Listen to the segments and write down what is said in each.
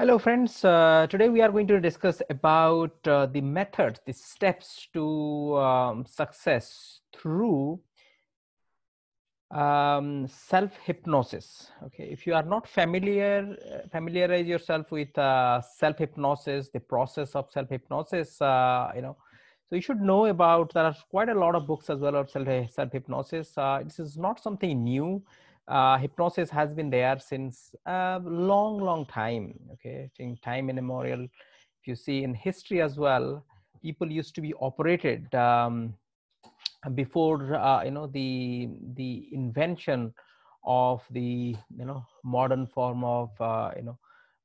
Hello friends, uh, today we are going to discuss about uh, the methods, the steps to um, success through um, self-hypnosis. Okay, if you are not familiar, familiarize yourself with uh, self-hypnosis, the process of self-hypnosis, uh, you know, so you should know about, there are quite a lot of books as well of self-hypnosis. Uh, this is not something new uh, hypnosis has been there since a long long time okay in time immemorial if you see in history as well people used to be operated um, before uh, you know the the invention of the you know modern form of uh, you know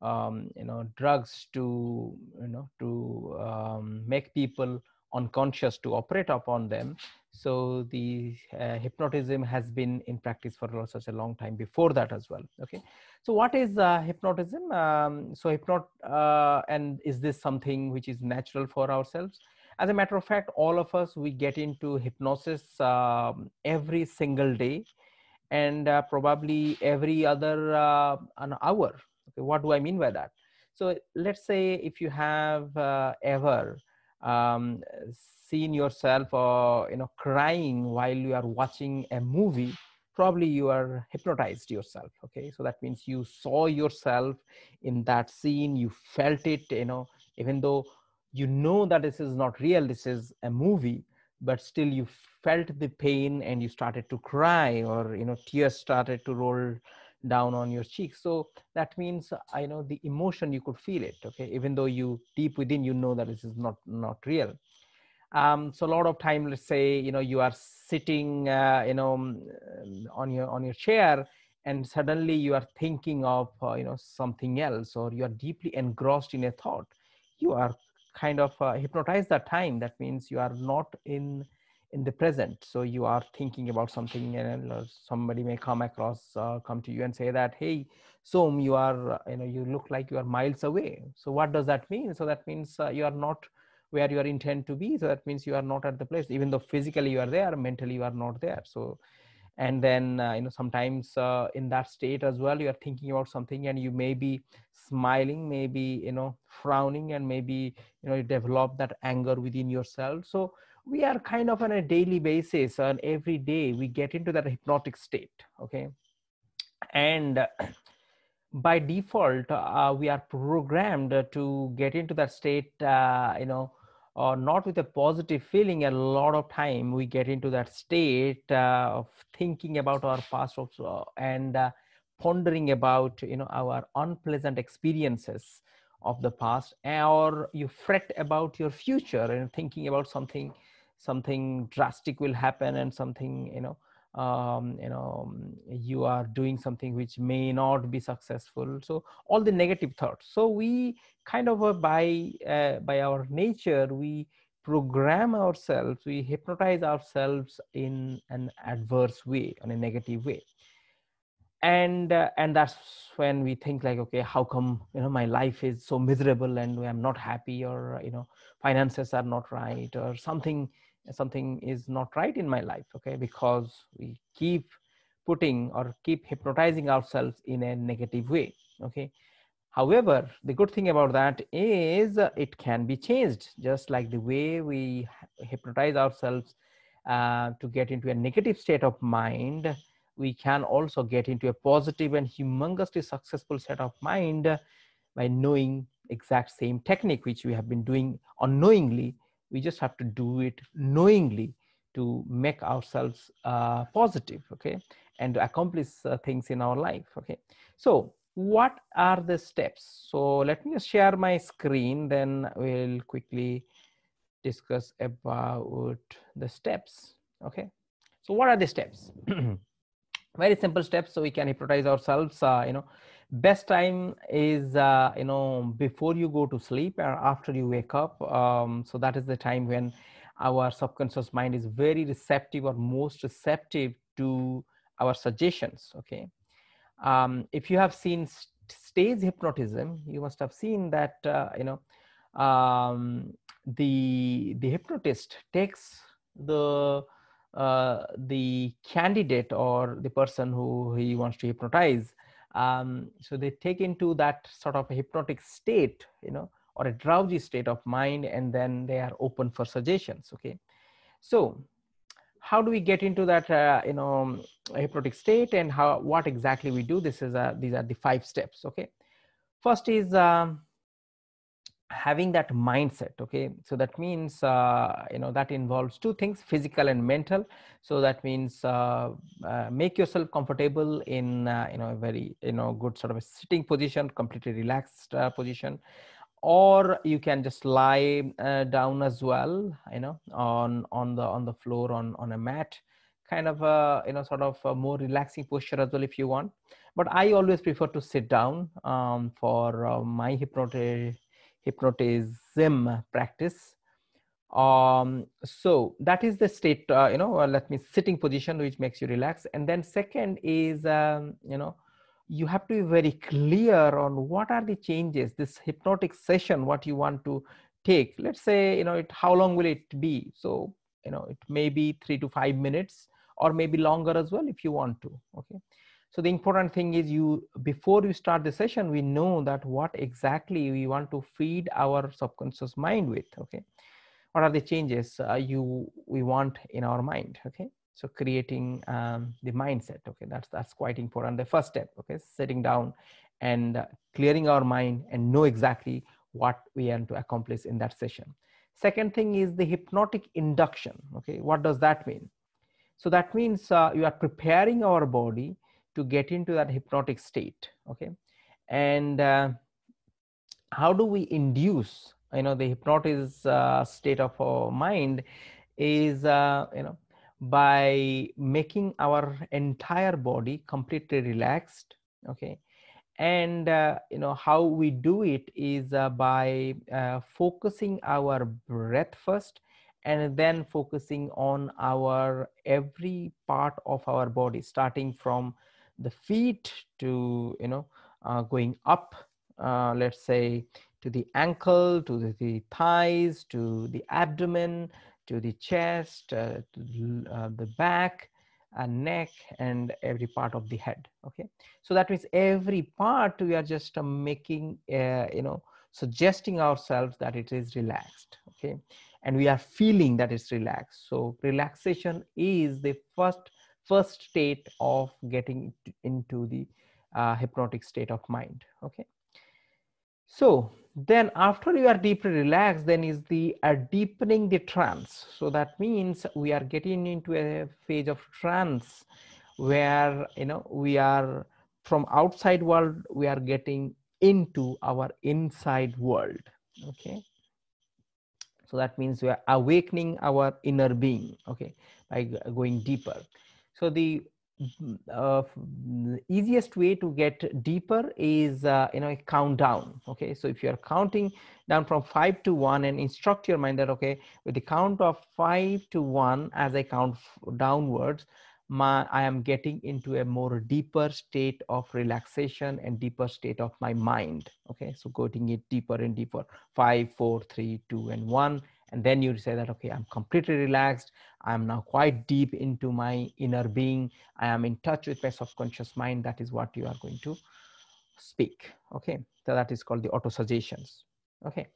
um, you know drugs to you know to um, make people unconscious to operate upon them so the uh, hypnotism has been in practice for such a long time before that as well okay so what is uh, hypnotism um, so hypnot uh, and is this something which is natural for ourselves as a matter of fact all of us we get into hypnosis um, every single day and uh, probably every other uh, an hour okay what do i mean by that so let's say if you have uh, ever um, seen yourself or uh, you know crying while you are watching a movie probably you are hypnotized yourself okay so that means you saw yourself in that scene you felt it you know even though you know that this is not real this is a movie but still you felt the pain and you started to cry or you know tears started to roll down on your cheeks so that means i know the emotion you could feel it okay even though you deep within you know that this is not not real um, so a lot of time let's say you know you are sitting uh, you know mm, on your on your chair and suddenly you are thinking of uh, you know something else or you are deeply engrossed in a thought you are kind of uh, hypnotized that time that means you are not in in the present so you are thinking about something and somebody may come across uh, come to you and say that hey som you are uh, you know you look like you are miles away so what does that mean so that means uh, you are not where you are intend to be so that means you are not at the place even though physically you are there mentally you are not there so and then uh, you know sometimes uh, in that state as well you are thinking about something and you may be smiling maybe you know frowning and maybe you know you develop that anger within yourself so we are kind of on a daily basis on every day we get into that hypnotic state okay and by default uh, we are programmed to get into that state uh, you know or not with a positive feeling a lot of time we get into that state uh, of thinking about our past also and uh, pondering about you know our unpleasant experiences of the past or you fret about your future and thinking about something something drastic will happen and something you know um, you know um, you are doing something which may not be successful so all the negative thoughts so we kind of uh, by uh, by our nature we program ourselves we hypnotize ourselves in an adverse way on a negative way and uh, and that's when we think like okay how come you know my life is so miserable and i'm not happy or you know finances are not right or something something is not right in my life okay because we keep putting or keep hypnotizing ourselves in a negative way okay however the good thing about that is it can be changed just like the way we hypnotize ourselves uh, to get into a negative state of mind we can also get into a positive and humongously successful set of mind by knowing exact same technique which we have been doing unknowingly we just have to do it knowingly to make ourselves uh, positive okay and to accomplish uh, things in our life okay so what are the steps so let me share my screen then we'll quickly discuss about the steps okay so what are the steps very simple steps so we can hypnotize ourselves uh, you know best time is uh, you know before you go to sleep or after you wake up um, so that is the time when our subconscious mind is very receptive or most receptive to our suggestions okay um, if you have seen st- stage hypnotism you must have seen that uh, you know um, the the hypnotist takes the uh, the candidate or the person who he wants to hypnotize. Um, so they take into that sort of hypnotic state, you know, or a drowsy state of mind, and then they are open for suggestions. Okay, so how do we get into that, uh, you know, hypnotic state, and how what exactly we do? This is a, uh, these are the five steps. Okay, first is um, having that mindset okay so that means uh, you know that involves two things physical and mental so that means uh, uh, make yourself comfortable in uh, you know a very you know good sort of a sitting position completely relaxed uh, position or you can just lie uh, down as well you know on on the on the floor on on a mat kind of a you know sort of a more relaxing posture as well if you want but i always prefer to sit down um, for my hypnotherapy hypnotism practice um, so that is the state uh, you know uh, let me sitting position which makes you relax and then second is um, you know you have to be very clear on what are the changes this hypnotic session what you want to take let's say you know it how long will it be so you know it may be 3 to 5 minutes or maybe longer as well if you want to okay so the important thing is you, before you start the session, we know that what exactly we want to feed our subconscious mind with, okay? What are the changes uh, you we want in our mind, okay? So creating um, the mindset, okay? That's, that's quite important. The first step, okay? Sitting down and uh, clearing our mind and know exactly what we want to accomplish in that session. Second thing is the hypnotic induction, okay? What does that mean? So that means uh, you are preparing our body to get into that hypnotic state okay and uh, how do we induce you know the hypnotic uh, state of our mind is uh, you know by making our entire body completely relaxed okay and uh, you know how we do it is uh, by uh, focusing our breath first and then focusing on our every part of our body starting from the feet to you know uh, going up uh, let's say to the ankle to the, the, thighs to the abdomen to the chest uh, to the, uh, the back and uh, neck and every part of the head okay so that means every part we are just um, making uh, you know suggesting ourselves that it is relaxed okay and we are feeling that it's relaxed so relaxation is the first first state of getting into the uh, hypnotic state of mind okay so then after you are deeply relaxed then is the uh, deepening the trance so that means we are getting into a phase of trance where you know we are from outside world we are getting into our inside world okay so that means we are awakening our inner being okay by going deeper so the uh, easiest way to get deeper is uh, you know a countdown okay so if you are counting down from five to one and instruct your mind that okay with the count of five to one as i count downwards my i am getting into a more deeper state of relaxation and deeper state of my mind okay so getting it deeper and deeper five four three two and one and then you say that okay i'm completely relaxed i'm now quite deep into my inner being i am in touch with my subconscious mind that is what you are going to speak okay so that is called the auto suggestions okay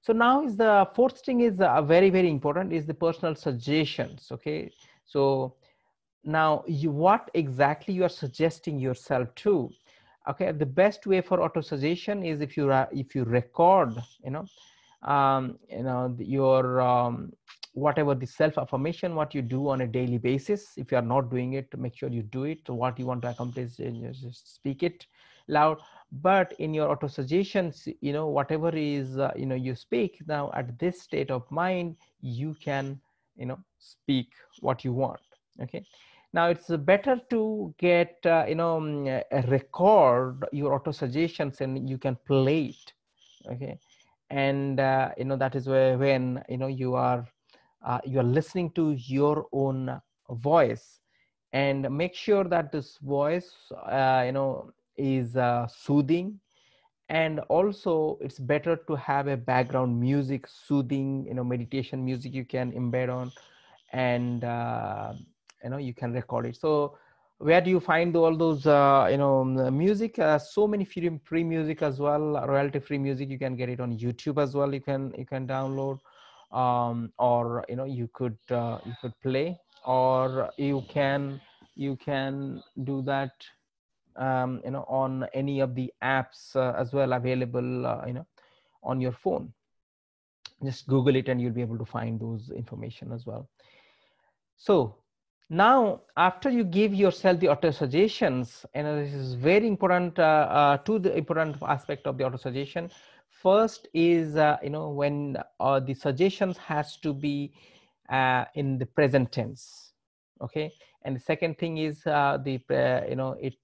so now is the fourth thing is uh, very very important is the personal suggestions okay so now you what exactly you are suggesting yourself to okay the best way for auto suggestion is if you are if you record you know um, you know your um, whatever the self affirmation what you do on a daily basis if you are not doing it make sure you do it what you want to accomplish just speak it loud but in your auto suggestions you know whatever is uh, you know you speak now at this state of mind you can you know speak what you want okay now it's better to get uh, you know mm, record your auto suggestions and you can play it okay and uh, you know that is where when you know you are uh, you are listening to your own voice and make sure that this voice uh, you know is uh, soothing and also it's better to have a background music soothing you know meditation music you can embed on and uh, you know you can record it so where do you find all those uh, you know mm, music uh, so many free music as well uh, royalty free music you can get it on youtube as well you can you can download um, or you know you could uh, you could play or you can you can do that um, you know on any of the apps uh, as well available uh, you know on your phone just google it and you'll be able to find those information as well so now, after you give yourself the auto suggestions, and this is very important uh, uh, to the important aspect of the auto suggestion. First is, uh, you know, when uh, the suggestions has to be uh, in the present tense, okay? And the second thing is uh, the, you know, it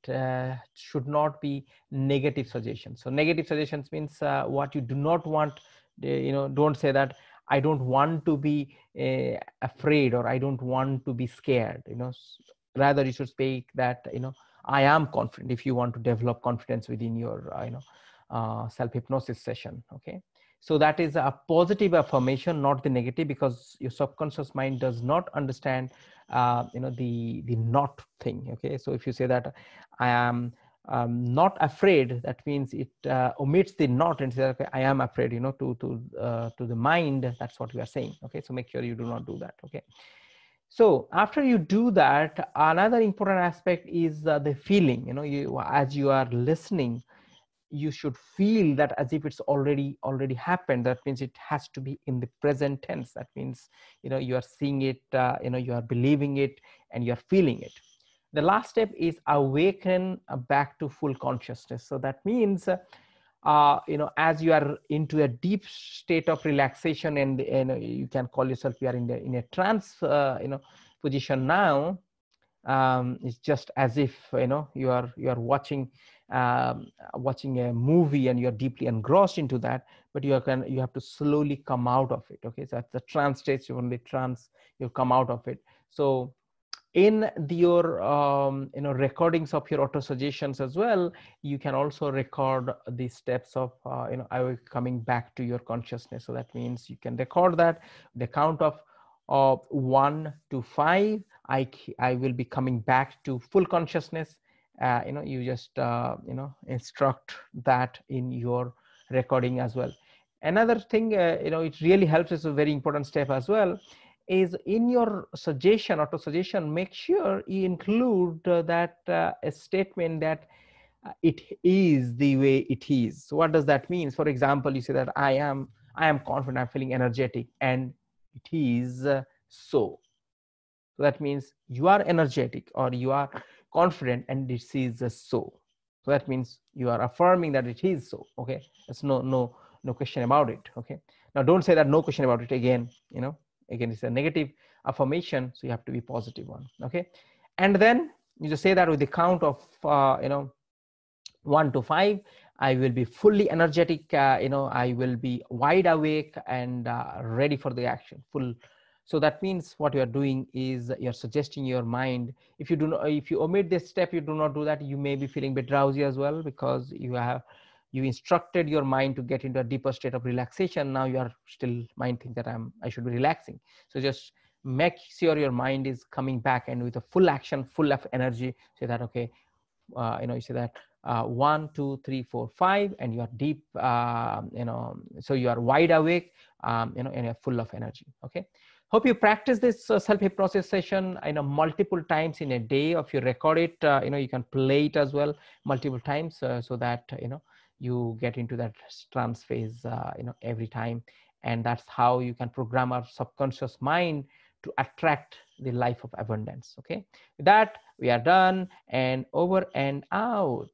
should not be negative suggestions. So negative suggestions means what you do not want, you know, don't say that, i don't want to be uh, afraid or i don't want to be scared you know rather you should speak that you know i am confident if you want to develop confidence within your uh, you know uh, self hypnosis session okay so that is a positive affirmation not the negative because your subconscious mind does not understand uh, you know the the not thing okay so if you say that i am um, not afraid that means it uh, omits the not and says okay i am afraid you know to to uh, to the mind that's what we are saying okay so make sure you do not do that okay so after you do that another important aspect is uh, the feeling you know you as you are listening you should feel that as if it's already already happened that means it has to be in the present tense that means you know you are seeing it uh, you know you are believing it and you are feeling it the last step is awaken uh, back to full consciousness. So that means, uh, uh, you know, as you are into a deep state of relaxation and, and uh, you can call yourself, you are in, the, in a trance, uh, you know, position now, um, it's just as if, you know, you are, you are watching, um, watching a movie and you're deeply engrossed into that, but you can, you have to slowly come out of it. Okay. So that's the trance stage, you only trance, you come out of it. So in your um, you know recordings of your auto suggestions as well you can also record the steps of uh, you know i will coming back to your consciousness so that means you can record that the count of of one to five i i will be coming back to full consciousness uh, you know you just uh, you know instruct that in your recording as well another thing uh, you know it really helps is a very important step as well is in your suggestion auto suggestion make sure you include uh, that uh, a statement that uh, it is the way it is so what does that mean for example you say that i am i am confident i'm feeling energetic and it is uh, so so that means you are energetic or you are confident and this is so so that means you are affirming that it is so okay there's no no no question about it okay now don't say that no question about it again you know again it's a negative affirmation so you have to be positive one okay and then you just say that with the count of uh, you know one to five i will be fully energetic uh, you know i will be wide awake and uh, ready for the action full so that means what you are doing is you're suggesting your mind if you do not if you omit this step you do not do that you may be feeling a bit drowsy as well because you have you instructed your mind to get into a deeper state of relaxation now you are still mind think that i'm i should be relaxing so just make sure your mind is coming back and with a full action full of energy say that okay uh, you know you say that uh, one two three four five and you are deep uh, you know so you are wide awake um, you know and you're full of energy okay hope you practice this uh, self hypnosis session you know multiple times in a day if you record it uh, you know you can play it as well multiple times uh, so that you know you get into that trance phase uh, you know every time and that's how you can program our subconscious mind to attract the life of abundance okay with that we are done and over and out